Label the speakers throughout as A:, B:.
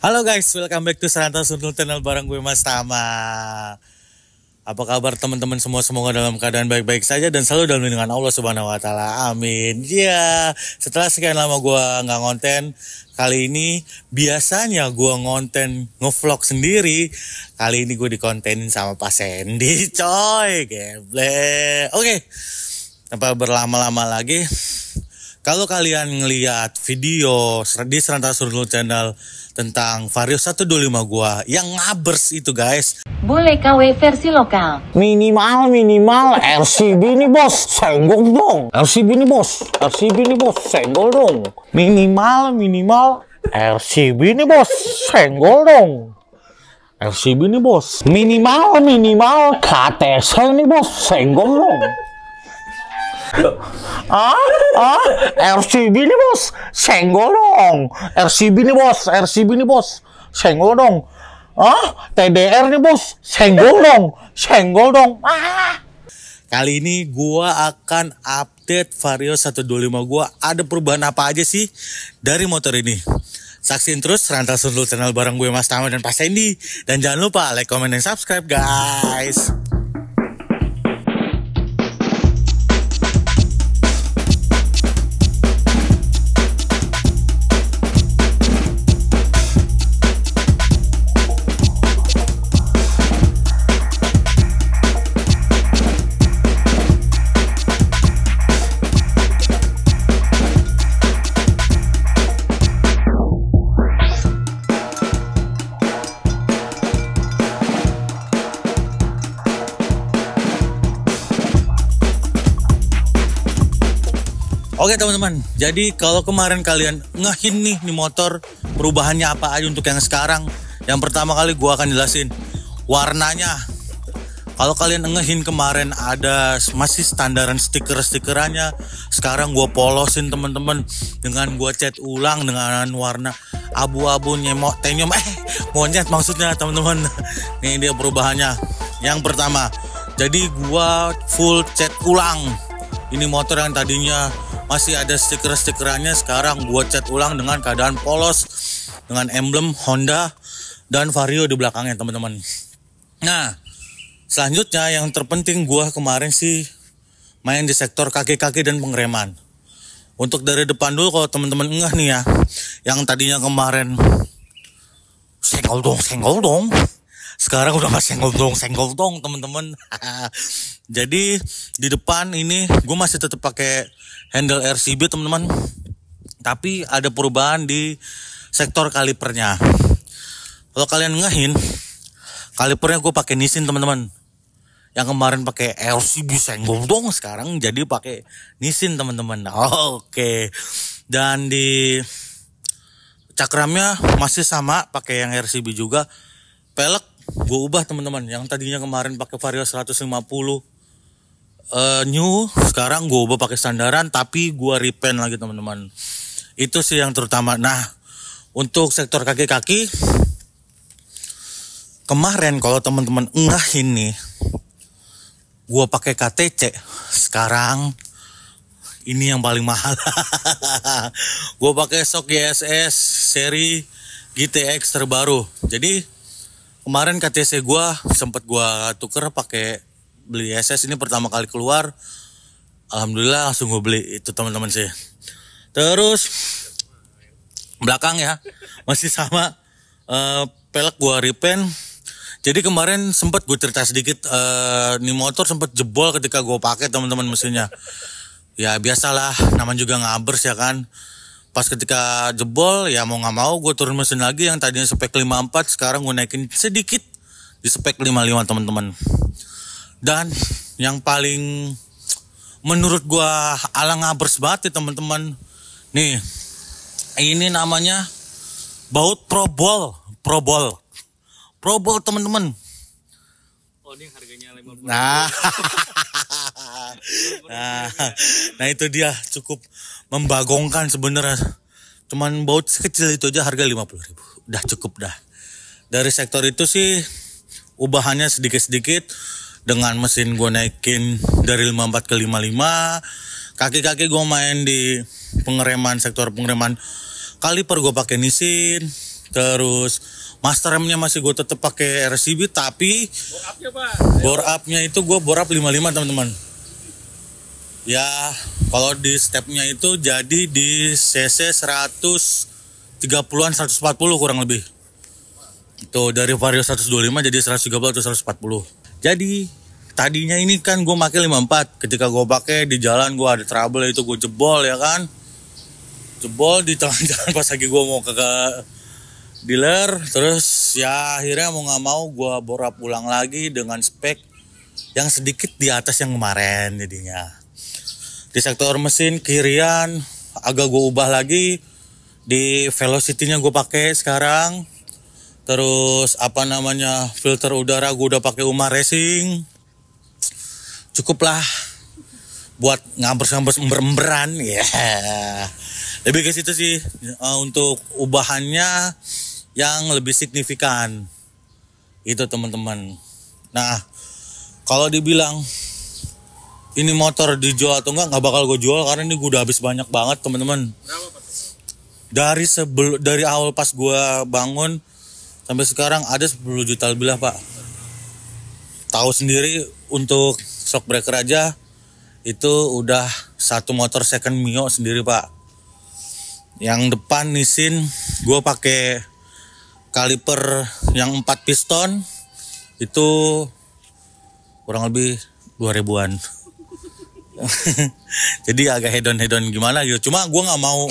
A: Halo guys, welcome back to Serantau Sundul Channel bareng gue Mas Tama. Apa kabar teman-teman semua? Semoga dalam keadaan baik-baik saja dan selalu dalam lindungan Allah Subhanahu wa taala. Amin. Ya, setelah sekian lama gue nggak ngonten, kali ini biasanya gue ngonten ngevlog sendiri. Kali ini gue dikontenin sama Pak Sandy, coy. Oke. Okay. Tanpa berlama-lama lagi, kalau kalian ngelihat video di Serantau Sundul Channel tentang Vario 125 gua yang ngabers itu guys. Boleh KW versi lokal. Minimal minimal rcb ini bos, senggol dong. rcb ini bos, rcb ini bos, senggol dong. Minimal minimal rcb ini bos, senggol dong. rcb ini bos, minimal minimal ktc ini bos, senggol dong ah ah RCB nih bos senggol dong RCB nih bos RCB nih bos senggol dong ah TDR nih bos senggol dong senggol dong ah Kali ini gua akan update Vario 125 gua ada perubahan apa aja sih dari motor ini. Saksin terus rantai seluruh channel bareng gue Mas Tama dan Pak Sandy. Dan jangan lupa like, comment, dan subscribe guys. Oke teman-teman, jadi kalau kemarin kalian ngehin nih nih motor perubahannya apa aja untuk yang sekarang, yang pertama kali gua akan jelasin warnanya. Kalau kalian ngehin kemarin ada masih standaran stiker-stikerannya, sekarang gua polosin teman-teman dengan gua cat ulang dengan warna abu-abu nyemok tenyom eh monyet maksudnya teman-teman. Ini dia perubahannya. Yang pertama, jadi gua full cat ulang. Ini motor yang tadinya masih ada stiker-stikerannya sekarang buat cat ulang dengan keadaan polos dengan emblem Honda dan Vario di belakangnya teman-teman. Nah, selanjutnya yang terpenting gua kemarin sih main di sektor kaki-kaki dan pengereman. Untuk dari depan dulu kalau teman-teman enggak nih ya, yang tadinya kemarin senggol dong, senggol dong, sekarang udah masih senggol dong senggol dong teman-teman jadi di depan ini gue masih tetap pakai handle RCB teman-teman tapi ada perubahan di sektor kalipernya kalau kalian ngehin kalipernya gue pakai nisin teman-teman yang kemarin pakai RCB senggol dong sekarang jadi pakai nisin teman-teman oke dan di cakramnya masih sama pakai yang RCB juga pelek gue ubah teman-teman yang tadinya kemarin pakai vario 150 uh, eh, new sekarang gue ubah pakai standaran tapi gue repaint lagi teman-teman itu sih yang terutama nah untuk sektor kaki-kaki kemarin kalau teman-teman enggak ini gue pakai KTC sekarang ini yang paling mahal gue pakai sok YSS seri GTX terbaru jadi kemarin KTC gue sempet gue tuker pakai beli SS ini pertama kali keluar alhamdulillah langsung gue beli itu teman-teman sih terus belakang ya masih sama uh, pelek gue repaint jadi kemarin sempet gue cerita sedikit uh, nih motor sempet jebol ketika gue pakai teman-teman mesinnya ya biasalah namanya juga ngabers ya kan pas ketika jebol ya mau nggak mau gue turun mesin lagi yang tadinya spek 54 sekarang gue naikin sedikit di spek 55 teman-teman dan yang paling menurut gue ala ngabers banget ya teman-teman nih ini namanya baut probol probol probol teman-teman oh ini harganya 50 nah nah, nah itu dia cukup membagongkan sebenarnya cuman baut kecil itu aja harga 50 ribu udah cukup dah dari sektor itu sih ubahannya sedikit-sedikit dengan mesin gue naikin dari 54 ke 55 kaki-kaki gue main di pengereman sektor pengereman kaliper gue pakai nisin terus master remnya masih gue tetap pakai RCB tapi ya, bor up-nya itu gue bor up 55 teman-teman ya kalau di stepnya itu jadi di CC 130-an 140 kurang lebih itu dari vario 125 jadi 130 atau 140 jadi tadinya ini kan gue pakai 54 ketika gue pakai di jalan gue ada trouble itu gue jebol ya kan jebol di tengah jalan pas lagi gue mau ke, dealer terus ya akhirnya mau nggak mau gue borap ulang lagi dengan spek yang sedikit di atas yang kemarin jadinya di sektor mesin kirian agak gue ubah lagi di velocity-nya gue pakai sekarang terus apa namanya filter udara gue udah pakai Uma Racing cukuplah buat ngambers-ngambers ember ya yeah. lebih ke situ sih eh, untuk ubahannya yang lebih signifikan itu teman-teman nah kalau dibilang ini motor dijual atau enggak nggak bakal gue jual karena ini gue udah habis banyak banget teman-teman dari sebelum dari awal pas gue bangun sampai sekarang ada 10 juta lebih lah pak tahu sendiri untuk shockbreaker aja itu udah satu motor second Mio sendiri pak yang depan nisin gue pakai kaliper yang 4 piston itu kurang lebih 2000-an jadi agak hedon-hedon gimana gitu cuma gue nggak mau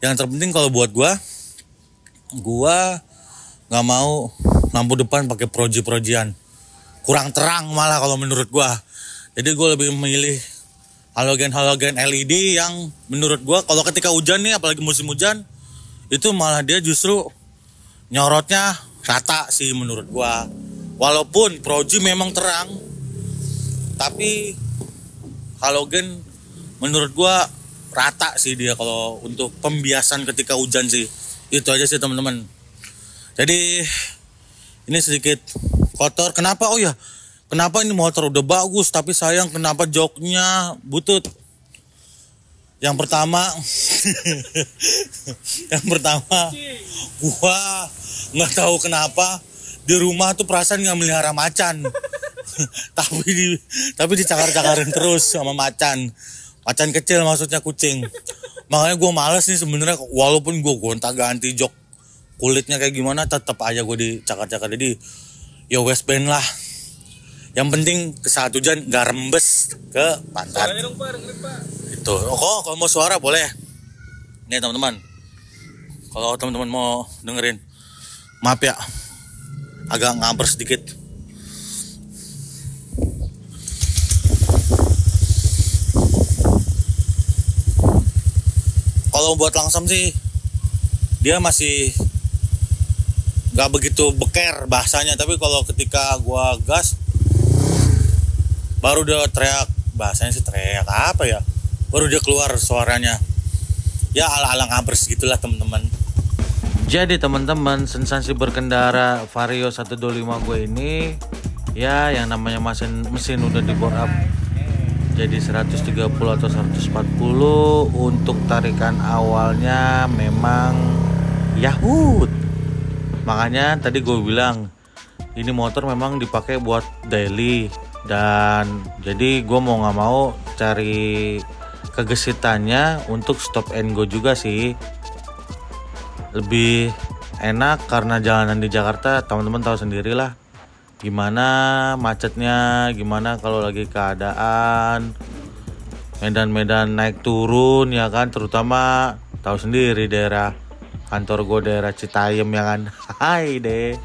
A: yang terpenting kalau buat gue gue nggak mau lampu depan pakai proji-projian kurang terang malah kalau menurut gue jadi gue lebih memilih halogen-halogen LED yang menurut gue kalau ketika hujan nih apalagi musim hujan itu malah dia justru nyorotnya rata sih menurut gue walaupun proji memang terang tapi Halogen menurut gua rata sih dia kalau untuk pembiasan ketika hujan sih. Itu aja sih teman-teman. Jadi ini sedikit kotor. Kenapa? Oh ya, kenapa ini motor udah bagus tapi sayang kenapa joknya butut? Yang pertama, yang pertama, gua nggak tahu kenapa di rumah tuh perasaan nggak melihara macan. tapi di tapi dicakar-cakarin terus sama macan macan kecil maksudnya kucing makanya gue males nih sebenarnya walaupun gue gonta ganti jok kulitnya kayak gimana tetap aja gue dicakar-cakar jadi ya westband lah yang penting ke saat hujan gak rembes ke pantai itu oh, kok kalau mau suara boleh nih teman-teman kalau teman-teman mau dengerin maaf ya agak ngamper sedikit kalau buat langsam sih dia masih nggak begitu beker bahasanya tapi kalau ketika gua gas baru dia teriak bahasanya sih teriak apa ya baru dia keluar suaranya ya ala-ala ngabers gitulah teman-teman jadi teman-teman sensasi berkendara Vario 125 gue ini ya yang namanya mesin mesin udah dibor up jadi 130 atau 140 untuk tarikan awalnya memang Yahut makanya tadi gue bilang ini motor memang dipakai buat daily dan jadi gue mau nggak mau cari kegesitannya untuk stop and go juga sih lebih enak karena jalanan di Jakarta teman-teman tahu sendirilah gimana macetnya, gimana kalau lagi keadaan medan-medan naik turun ya kan, terutama tahu sendiri daerah kantor gue daerah Citayem ya kan, hai deh.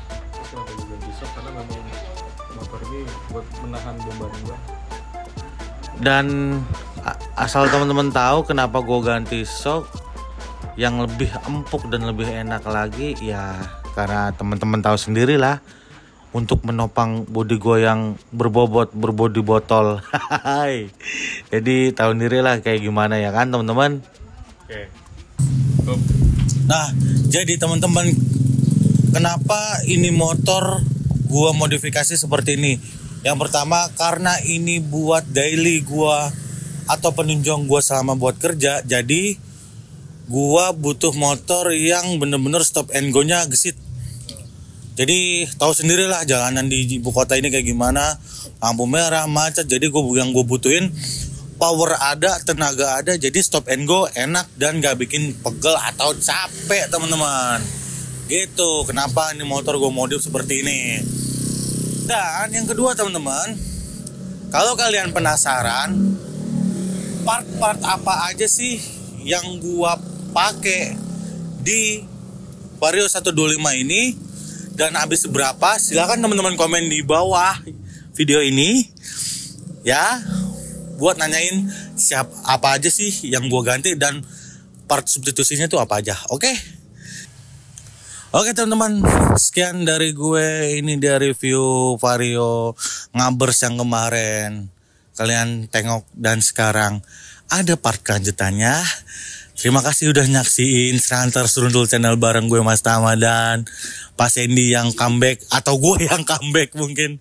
A: Dan asal teman-teman tahu kenapa gue ganti sok yang lebih empuk dan lebih enak lagi ya karena teman-teman tahu sendirilah lah untuk menopang body gue yang berbobot berbody botol jadi tahu diri lah kayak gimana ya kan teman-teman nah jadi teman-teman kenapa ini motor gue modifikasi seperti ini yang pertama karena ini buat daily gue atau penunjang gue selama buat kerja jadi gue butuh motor yang bener-bener stop and go nya gesit jadi tahu sendirilah jalanan di ibu kota ini kayak gimana lampu merah macet jadi gue yang gue butuhin power ada tenaga ada jadi stop and go enak dan gak bikin pegel atau capek teman-teman gitu kenapa ini motor gue modif seperti ini dan yang kedua teman-teman kalau kalian penasaran part-part apa aja sih yang gua pakai di Vario 125 ini dan habis berapa silahkan teman-teman komen di bawah video ini ya buat nanyain siap apa aja sih yang gua ganti dan part substitusinya tuh apa aja oke okay? Oke teman-teman, sekian dari gue ini dia review Vario Ngabers yang kemarin. Kalian tengok dan sekarang ada part kelanjutannya. Terima kasih udah nyaksiin serantar Serundul Channel bareng gue Mas Tama dan Pak Sandy yang comeback atau gue yang comeback mungkin.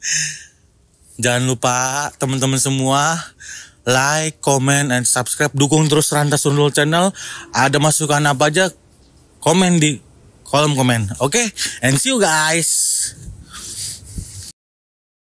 A: Jangan lupa teman-teman semua like, comment, and subscribe. Dukung terus serantar Serundul Channel. Ada masukan apa aja komen di kolom komen. Oke, okay? and see you guys.